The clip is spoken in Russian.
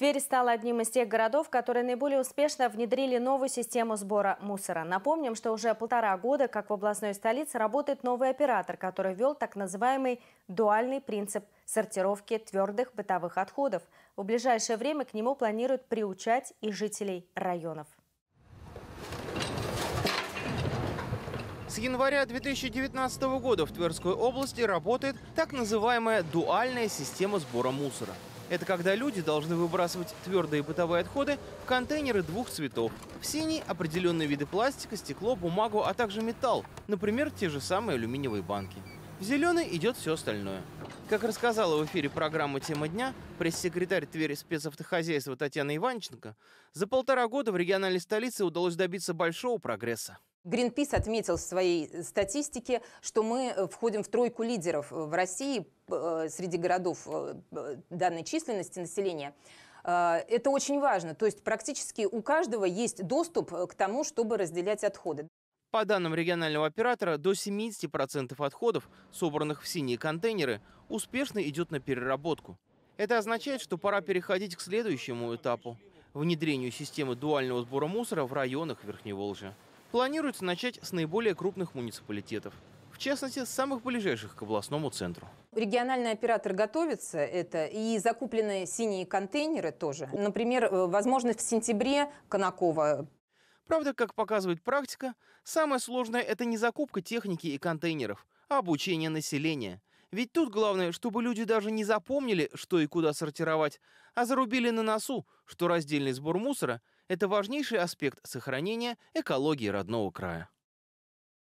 Тверь стала одним из тех городов, которые наиболее успешно внедрили новую систему сбора мусора. Напомним, что уже полтора года, как в областной столице, работает новый оператор, который ввел так называемый дуальный принцип сортировки твердых бытовых отходов. В ближайшее время к нему планируют приучать и жителей районов. С января 2019 года в Тверской области работает так называемая дуальная система сбора мусора. Это когда люди должны выбрасывать твердые бытовые отходы в контейнеры двух цветов. В синий – определенные виды пластика, стекло, бумагу, а также металл, например, те же самые алюминиевые банки. В зеленый идет все остальное. Как рассказала в эфире программы «Тема дня» пресс-секретарь Твери спецавтохозяйства Татьяна Иванченко, за полтора года в региональной столице удалось добиться большого прогресса. Гринпис отметил в своей э, статистике, что мы э, входим в тройку лидеров э, в России среди городов данной численности населения. Это очень важно. То есть практически у каждого есть доступ к тому, чтобы разделять отходы. По данным регионального оператора, до 70% отходов, собранных в синие контейнеры, успешно идет на переработку. Это означает, что пора переходить к следующему этапу – внедрению системы дуального сбора мусора в районах Верхней Волжи планируется начать с наиболее крупных муниципалитетов. В частности, с самых ближайших к областному центру. Региональный оператор готовится это, и закупленные синие контейнеры тоже. Например, э, возможность в сентябре Конакова Правда, как показывает практика, самое сложное – это не закупка техники и контейнеров, а обучение населения. Ведь тут главное, чтобы люди даже не запомнили, что и куда сортировать, а зарубили на носу, что раздельный сбор мусора – это важнейший аспект сохранения экологии родного края.